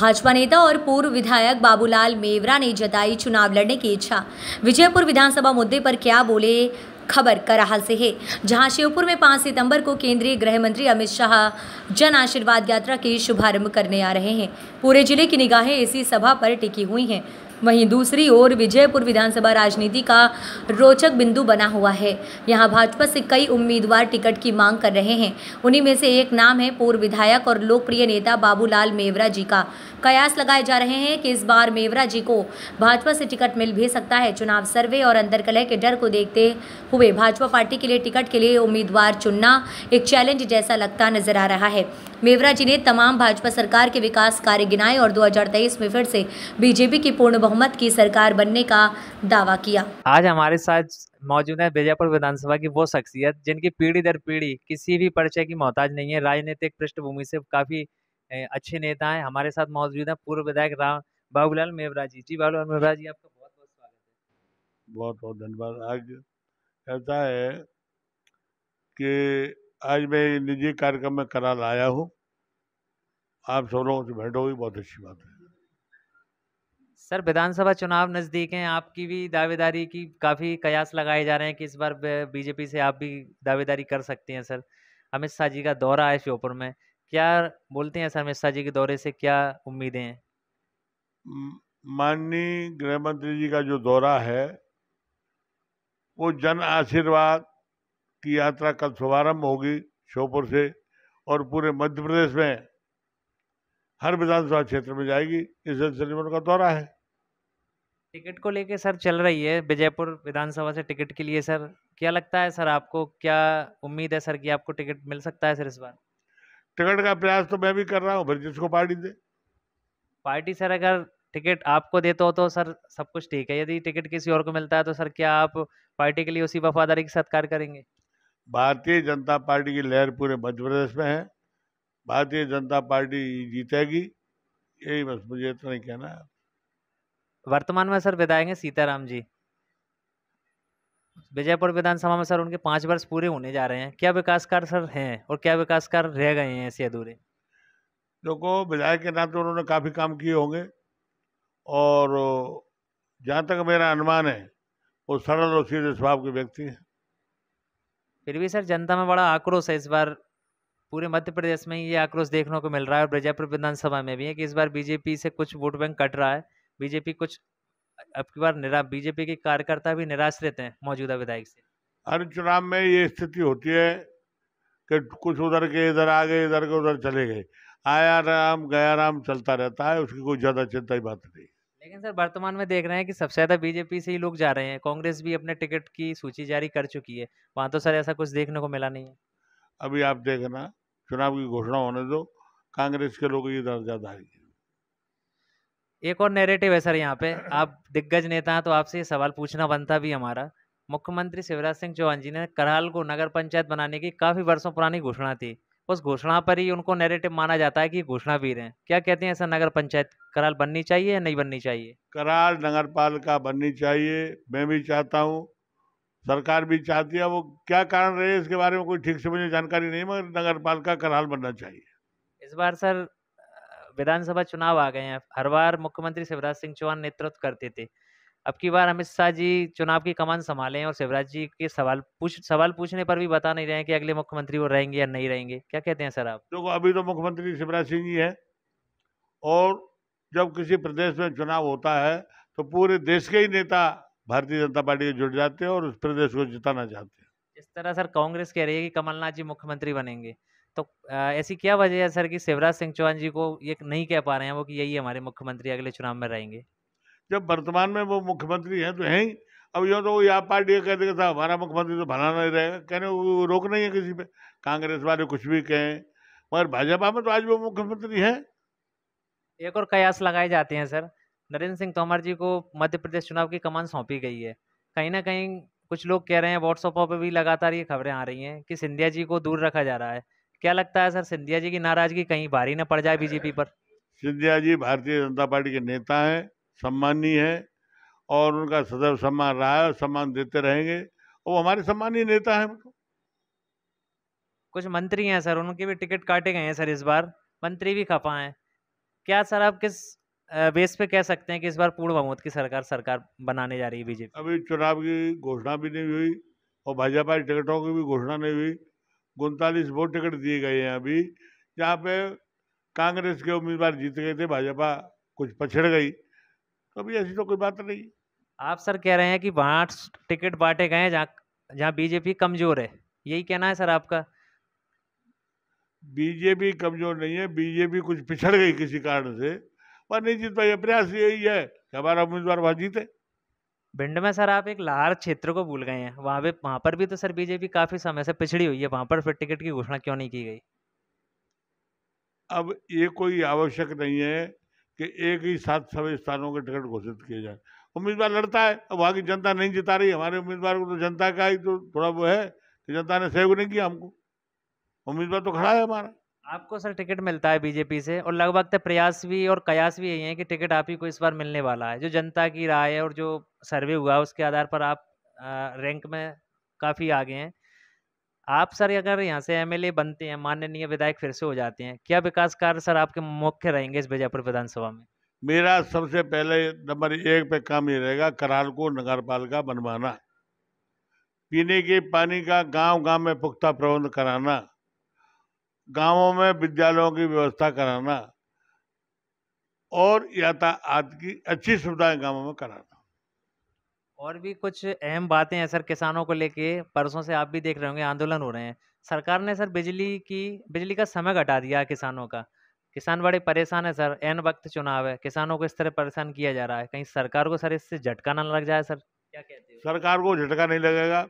भाजपा नेता और पूर्व विधायक बाबूलाल मेवरा ने जताई चुनाव लड़ने की इच्छा विजयपुर विधानसभा मुद्दे पर क्या बोले खबर कराहल से है जहां शिवपुर में 5 सितंबर को केंद्रीय गृह मंत्री अमित शाह जन आशीर्वाद यात्रा के शुभारंभ करने आ रहे हैं पूरे जिले की निगाहें इसी सभा पर टिकी हुई हैं वहीं दूसरी ओर विजयपुर विधानसभा राजनीति का रोचक बिंदु बना हुआ है यहाँ भाजपा से कई उम्मीदवार टिकट की मांग कर रहे हैं उन्हीं में से एक नाम है पूर्व विधायक और लोकप्रिय नेता बाबूलाल मेवरा जी का कयास लगाए जा रहे हैं कि इस बार मेवरा जी को भाजपा से टिकट मिल भी सकता है चुनाव सर्वे और अंतरकलह के डर को देखते हुए भाजपा पार्टी के लिए टिकट के लिए उम्मीदवार चुनना एक चैलेंज जैसा लगता नजर आ रहा है मेवरा जी ने तमाम भाजपा सरकार के विकास कार्य गिनाए और 2023 में फिर से बीजेपी की पूर्ण बहुमत की सरकार बनने का दावा किया आज हमारे साथ मौजूद है बीजापुर विधानसभा की वो शख्सियत जिनकी पीढ़ी दर पीढ़ी किसी भी परिचय की मोहताज नहीं है राजनीतिक पृष्ठभूमि से काफी अच्छे नेता है हमारे साथ मौजूद है पूर्व विधायक राम बाबूलाल मेवरा जी जी बाबूलाल मेवरा जी आपका बहुत बहुत स्वागत है बहुत बहुत धन्यवाद आज कहता है कि आज मैं निजी कार्यक्रम में करा लाया हूँ आप सब लोगों से होगी बहुत अच्छी बात है सर विधानसभा चुनाव नज़दीक हैं आपकी भी दावेदारी की काफ़ी कयास लगाए जा रहे हैं कि इस बार बीजेपी से आप भी दावेदारी कर सकती हैं सर अमित शाह जी का दौरा है श्योपुर में क्या बोलते हैं सर अमित शाह जी के दौरे से क्या उम्मीदें हैं माननीय गृह मंत्री जी का जो दौरा है वो जन आशीर्वाद की यात्रा कल शुभारंभ होगी श्योपुर से और पूरे मध्य प्रदेश में हर विधानसभा क्षेत्र में जाएगी इस सिलसिले में उनका दौरा है टिकट को लेके सर चल रही है विजयपुर विधानसभा से टिकट के लिए सर क्या लगता है सर आपको क्या उम्मीद है सर कि आपको टिकट मिल सकता है सर इस बार टिकट का प्रयास तो मैं भी कर रहा हूँ फिर जिसको पार्टी दे पार्टी सर अगर टिकट आपको देता हो तो सर सब कुछ ठीक है यदि टिकट किसी और को मिलता है तो सर क्या आप पार्टी के लिए उसी वफादारी के साथ कार्य करेंगे भारतीय जनता पार्टी की लहर पूरे मध्य प्रदेश में है भारतीय जनता पार्टी जीतेगी यही बस मुझे इतना ही कहना है वर्तमान में सर विधायक हैं सीताराम जी विजयपुर विधानसभा में सर उनके पाँच वर्ष पूरे होने जा रहे हैं क्या विकास कार्य सर हैं और क्या विकास कार्य रह गए हैं ऐसे अधूरे देखो विधायक के नाम तो उन्होंने काफ़ी काम किए होंगे और जहाँ तक मेरा अनुमान है वो सरल और सीधे स्वभाव के व्यक्ति हैं फिर भी सर जनता में बड़ा आक्रोश है इस बार पूरे मध्य प्रदेश में ये आक्रोश देखने को मिल रहा है और ब्रजापुर विधानसभा में भी है कि इस बार बीजेपी से कुछ वोट बैंक कट रहा है बीजेपी कुछ अब की बार निरा बीजेपी के कार्यकर्ता भी निराश रहते हैं मौजूदा विधायक से हर चुनाव में ये स्थिति होती है कि कुछ उधर के इधर आ गए इधर के उधर चले गए आया राम गया राम चलता रहता है उसकी कोई ज़्यादा चिंता ही बात नहीं लेकिन सर वर्तमान में देख रहे हैं कि सबसे ज्यादा बीजेपी से ही लोग जा रहे हैं कांग्रेस भी अपने टिकट की सूची जारी कर चुकी है वहां तो सर ऐसा कुछ देखने को मिला नहीं है अभी आप देखना चुनाव की घोषणा होने दो कांग्रेस के लोग ये दर्जा एक और नैरेटिव है सर यहाँ पे आप दिग्गज नेता हैं तो आपसे ये सवाल पूछना बनता भी हमारा मुख्यमंत्री शिवराज सिंह चौहान जी ने करहाल को नगर पंचायत बनाने की काफी वर्षों पुरानी घोषणा थी उस घोषणा पर ही उनको नैरेटिव माना जाता है कि घोषणा भी हैं क्या कहते हैं ऐसा नगर पंचायत कराल बननी चाहिए या नहीं बननी चाहिए कराल नगर पालिका बननी चाहिए मैं भी चाहता हूँ सरकार भी चाहती है वो क्या कारण रहे इसके बारे में कोई ठीक से मुझे जानकारी नहीं मगर नगर पालिका कराल बनना चाहिए इस बार सर विधानसभा चुनाव आ गए हैं हर बार मुख्यमंत्री शिवराज सिंह चौहान नेतृत्व करते थे अब की बार अमित शाह जी चुनाव की कमान संभाले और शिवराज जी के सवाल पूछ सवाल पूछने पर भी बता नहीं रहे हैं कि अगले मुख्यमंत्री वो रहेंगे या नहीं रहेंगे क्या कहते हैं सर आप देखो तो अभी तो मुख्यमंत्री शिवराज सिंह जी है और जब किसी प्रदेश में चुनाव होता है तो पूरे देश के ही नेता भारतीय जनता पार्टी के जुड़ जाते हैं और उस प्रदेश को जिताना चाहते हैं इस तरह सर कांग्रेस कह रही है कि कमलनाथ जी मुख्यमंत्री बनेंगे तो ऐसी क्या वजह है सर कि शिवराज सिंह चौहान जी को ये नहीं कह पा रहे हैं वो कि यही हमारे मुख्यमंत्री अगले चुनाव में रहेंगे जब वर्तमान में वो मुख्यमंत्री हैं तो हैं ही अब यो तो या पार्टी ये कह देगा साहब हमारा मुख्यमंत्री तो भला नहीं रहेगा कहने वो रोक नहीं है किसी पे कांग्रेस वाले कुछ भी कहें मगर भाजपा में तो आज वो मुख्यमंत्री है एक और कयास लगाए जाते हैं सर नरेंद्र सिंह तोमर जी को मध्य प्रदेश चुनाव की कमान सौंपी गई है कहीं ना कहीं कुछ लोग कह रहे हैं व्हाट्सअपों पर भी लगातार ये खबरें आ रही हैं कि सिंधिया जी को दूर रखा जा रहा है क्या लगता है सर सिंधिया जी की नाराजगी कहीं भारी न पड़ जाए बीजेपी पर सिंधिया जी भारतीय जनता पार्टी के नेता हैं सम्मानी है और उनका सदैव सम्मान रहा है सम्मान देते रहेंगे वो हमारे सम्मानीय नेता है कुछ मंत्री हैं सर उनके भी टिकट काटे गए हैं सर इस बार मंत्री भी खपा हैं क्या सर आप किस बेस पे कह सकते हैं कि इस बार पूर्ण बहुमत की सरकार सरकार बनाने जा रही है बीजेपी अभी चुनाव की घोषणा भी नहीं हुई और भाजपा की टिकटों की भी घोषणा नहीं हुई उनतालीस वोट टिकट दिए गए हैं अभी जहाँ पे कांग्रेस के उम्मीदवार जीत गए थे भाजपा कुछ पछड़ गई कभी ऐसी तो कोई बात नहीं आप सर कह रहे हैं कि वहाँ टिकट बांटे गए हैं जहाँ जहाँ बीजेपी कमजोर है यही कहना है सर आपका बीजेपी कमजोर नहीं है बीजेपी कुछ पिछड़ गई किसी कारण से पर नहीं जीत पाई प्रयास यही है कि हमारा उम्मीदवार वहाँ जीते भिंड में सर आप एक लाहर क्षेत्र को भूल गए हैं वहाँ पे वहाँ पर भी तो सर बीजेपी काफी समय से पिछड़ी हुई है वहाँ पर फिर टिकट की घोषणा क्यों नहीं की गई अब ये कोई आवश्यक नहीं है कि एक ही साथ सभी स्थानों के टिकट घोषित किए जाए उम्मीदवार लड़ता है अब वहाँ की जनता नहीं जिता रही हमारे उम्मीदवार को तो जनता का ही तो थोड़ा वो है कि जनता ने सहयोग नहीं किया हमको उम्मीदवार तो खड़ा है हमारा आपको सर टिकट मिलता है बीजेपी से और लगभग तो प्रयास भी और कयास भी यही है कि टिकट आप ही को इस बार मिलने वाला है जो जनता की राय है और जो सर्वे हुआ उसके आधार पर आप रैंक में काफ़ी आगे हैं आप सर अगर यहाँ से एमएलए बनते हैं माननीय विधायक फिर से हो जाते हैं क्या विकास कार्य सर आपके मुख्य रहेंगे इस बीजापुर विधानसभा में मेरा सबसे पहले नंबर एक पे काम ये रहेगा कराल को नगर पालिका बनवाना पीने के पानी का गांव गांव में पुख्ता प्रबंध कराना गांवों में विद्यालयों की व्यवस्था कराना और यातायात की अच्छी सुविधाएं गांवों में कराना और भी कुछ अहम बातें हैं सर किसानों को लेके परसों से आप भी देख रहे होंगे आंदोलन हो रहे हैं सरकार ने सर बिजली की बिजली का समय घटा दिया किसानों का किसान बड़े परेशान है सर एन वक्त चुनाव है किसानों को इस तरह परेशान किया जा रहा है कहीं सरकार को सर इससे झटका ना लग जाए सर क्या कहते हैं सरकार को झटका नहीं लगेगा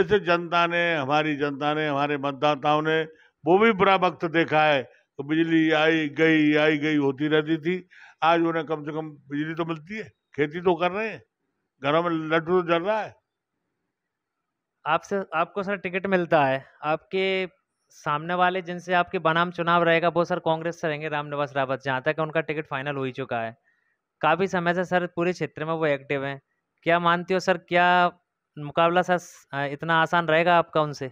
इस जनता ने हमारी जनता ने हमारे मतदाताओं ने वो भी बुरा वक्त देखा है तो बिजली आई गई आई गई होती रहती थी आज उन्हें कम से कम बिजली तो मिलती है खेती तो कर रहे हैं घरों में लड्डू तो जल रहा है आपसे आपको सर टिकट मिलता है आपके सामने वाले जिनसे आपके बनाम चुनाव रहेगा वो सर कांग्रेस से रहेंगे रामनिवास रावत जहाँ तक उनका टिकट फाइनल हो ही चुका है काफ़ी समय से सर पूरे क्षेत्र में वो एक्टिव हैं क्या मानती हो सर क्या मुकाबला सर इतना आसान रहेगा आपका उनसे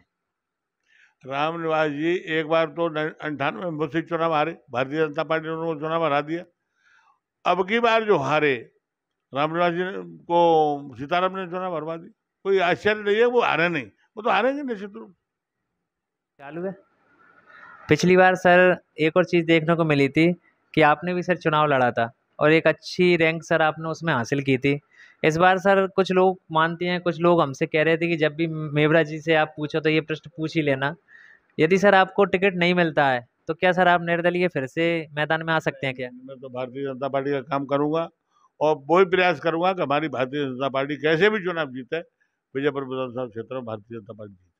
रामनिवास जी एक बार तो अंठानवे में मुस्लिम चुनाव हारे भारतीय जनता पार्टी ने उनको चुनाव हरा दिया अब की बार जो हारे रामनिवास जी को सीताराम ने चुनाव भरवा दी कोई आश्चर्य नहीं है वो रहे नहीं वो तो हैं निश्चित रूप चालू है पिछली बार सर एक और चीज़ देखने को मिली थी कि आपने भी सर चुनाव लड़ा था और एक अच्छी रैंक सर आपने उसमें हासिल की थी इस बार सर कुछ लोग मानते हैं कुछ लोग हमसे कह रहे थे कि जब भी मेवरा जी से आप पूछो तो ये प्रश्न पूछ ही लेना यदि सर आपको टिकट नहीं मिलता है तो क्या सर आप निर्दलीय फिर से मैदान में आ सकते हैं क्या मैं तो भारतीय जनता पार्टी का काम करूँगा और वही प्रयास करूंगा कि हमारी भारतीय जनता पार्टी कैसे भी चुनाव जीते विजयपुर विधानसभा क्षेत्र में भारतीय जनता पार्टी जीते